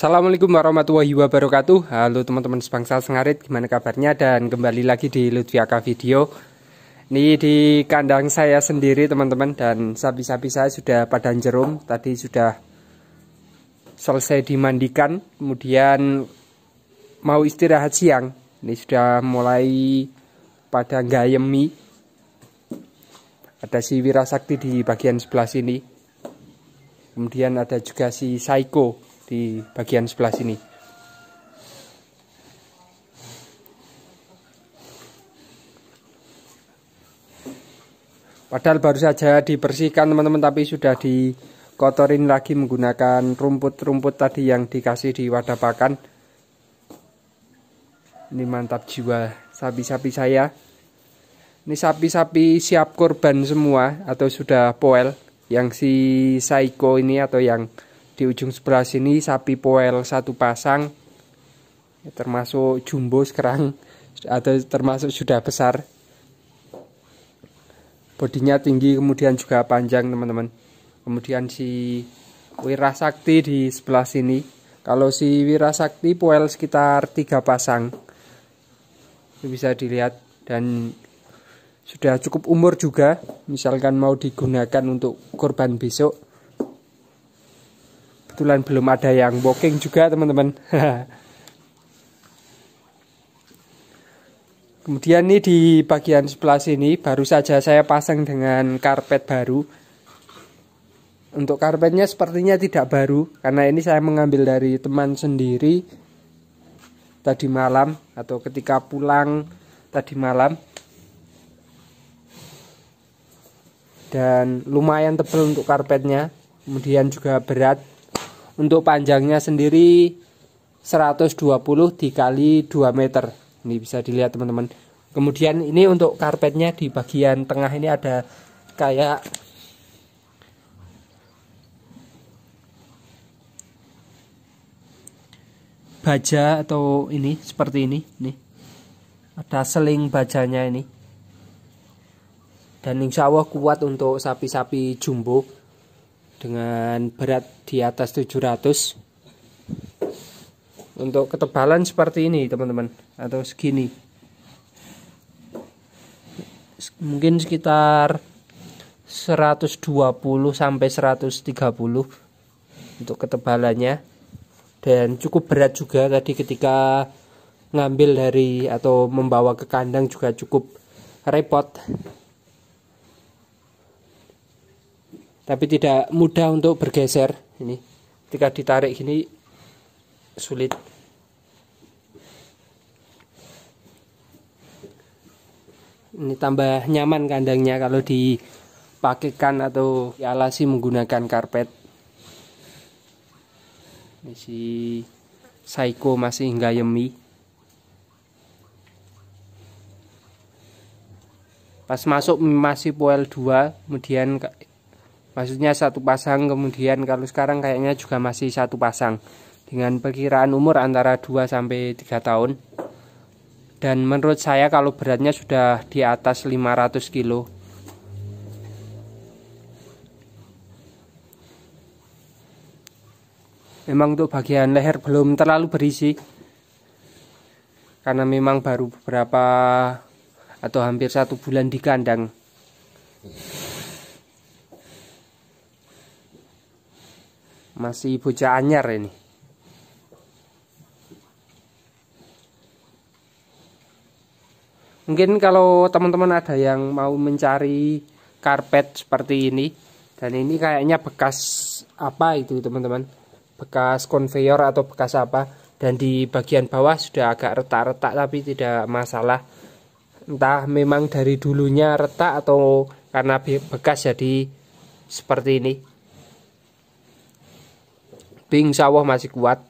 Assalamualaikum warahmatullahi wabarakatuh Halo teman-teman sebangsa sengarit Gimana kabarnya dan kembali lagi di Lutfiaka Video Ini di kandang saya sendiri teman-teman Dan sapi-sapi saya sudah pada jerum Tadi sudah selesai dimandikan Kemudian mau istirahat siang Ini sudah mulai pada gayemi Ada si Wirasakti di bagian sebelah sini Kemudian ada juga si Saiko di bagian sebelah sini padahal baru saja dibersihkan teman-teman tapi sudah dikotorin lagi menggunakan rumput-rumput tadi yang dikasih di wadah pakan ini mantap jiwa sapi-sapi saya ini sapi-sapi siap korban semua atau sudah poel yang si Saiko ini atau yang di ujung sebelah sini sapi poel satu pasang ya, termasuk jumbo sekarang atau termasuk sudah besar bodinya tinggi kemudian juga panjang teman-teman kemudian si wirasakti di sebelah sini kalau si wirasakti poel sekitar tiga pasang itu bisa dilihat dan sudah cukup umur juga misalkan mau digunakan untuk korban besok kebetulan belum ada yang booking juga teman-teman kemudian ini di bagian sebelah sini baru saja saya pasang dengan karpet baru untuk karpetnya sepertinya tidak baru karena ini saya mengambil dari teman sendiri tadi malam atau ketika pulang tadi malam dan lumayan tebal untuk karpetnya kemudian juga berat untuk panjangnya sendiri 120 dikali 2 meter. Ini bisa dilihat teman-teman. Kemudian ini untuk karpetnya di bagian tengah ini ada kayak baja atau ini seperti ini nih ada seling bajanya ini dan insya Allah kuat untuk sapi-sapi jumbo dengan berat di atas 700 untuk ketebalan seperti ini teman-teman atau segini mungkin sekitar 120 sampai 130 untuk ketebalannya dan cukup berat juga tadi ketika ngambil dari atau membawa ke kandang juga cukup repot tapi tidak mudah untuk bergeser ini ketika ditarik ini sulit ini tambah nyaman kandangnya kalau dipakaikan atau dialasi menggunakan karpet ini si Saiko masih yemi. pas masuk masih poel 2 kemudian maksudnya satu pasang kemudian kalau sekarang kayaknya juga masih satu pasang dengan perkiraan umur antara 2 sampai 3 tahun dan menurut saya kalau beratnya sudah di atas 500 kilo memang untuk bagian leher belum terlalu berisi karena memang baru beberapa atau hampir satu bulan di kandang Masih bocah anyar ini. Mungkin kalau teman-teman ada yang mau mencari karpet seperti ini dan ini kayaknya bekas apa itu teman-teman bekas konveyor atau bekas apa dan di bagian bawah sudah agak retak-retak tapi tidak masalah entah memang dari dulunya retak atau karena bekas jadi seperti ini tebing sawah masih kuat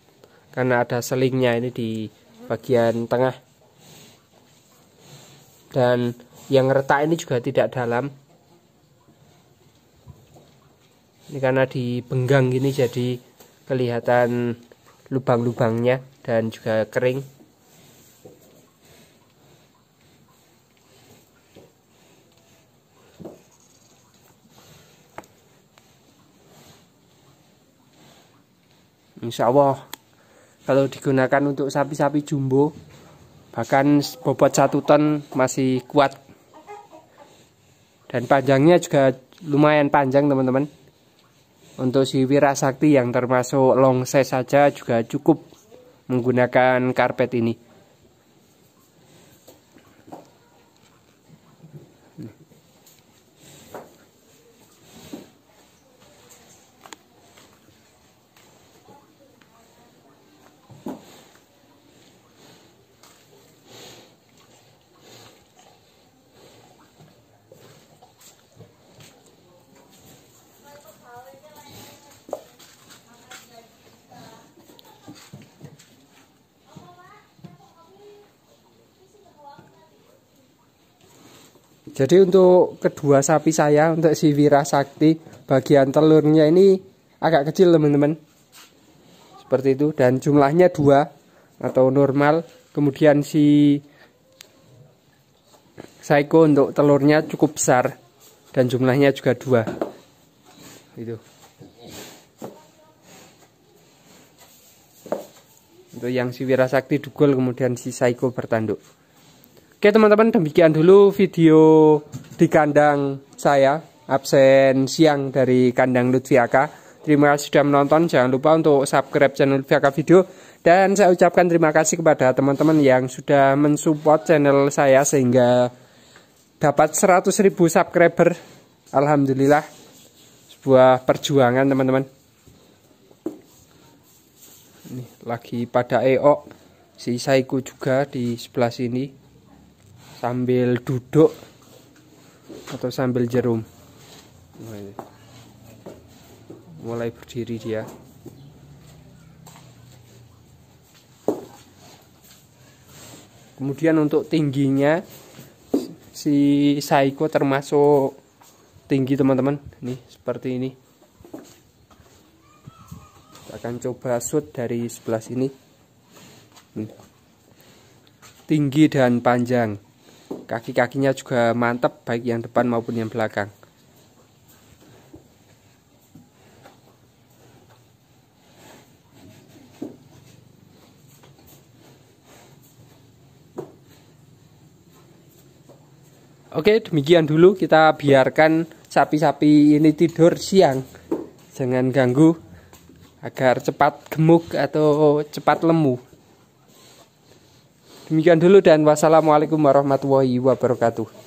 karena ada selingnya ini di bagian tengah dan yang retak ini juga tidak dalam ini karena di benggang gini jadi kelihatan lubang-lubangnya dan juga kering insya Allah kalau digunakan untuk sapi-sapi jumbo bahkan bobot satu ton masih kuat dan panjangnya juga lumayan panjang teman-teman untuk si wirasakti yang termasuk long size saja juga cukup menggunakan karpet ini Jadi untuk kedua sapi saya untuk si Wira Sakti bagian telurnya ini agak kecil teman-teman. Seperti itu dan jumlahnya dua atau normal. Kemudian si Saiko untuk telurnya cukup besar dan jumlahnya juga dua. Itu. Untuk yang si Wira Sakti dugul kemudian si Saiko bertanduk. Oke teman-teman demikian dulu video di kandang saya absen siang dari kandang Lutfiaka. Terima kasih sudah menonton. Jangan lupa untuk subscribe channel Lutfiaka Video. Dan saya ucapkan terima kasih kepada teman-teman yang sudah mensupport channel saya sehingga dapat 100.000 subscriber. Alhamdulillah. Sebuah perjuangan teman-teman. Ini lagi pada EO. Si Saiku juga di sebelah sini sambil duduk atau sambil jerum mulai berdiri dia kemudian untuk tingginya si Saiko termasuk tinggi teman-teman nih seperti ini kita akan coba shoot dari sebelah sini tinggi dan panjang kaki-kakinya juga mantap baik yang depan maupun yang belakang Oke demikian dulu kita biarkan sapi-sapi ini tidur siang Jangan ganggu agar cepat gemuk atau cepat lemuh Demikian dulu dan wassalamualaikum warahmatullahi wabarakatuh.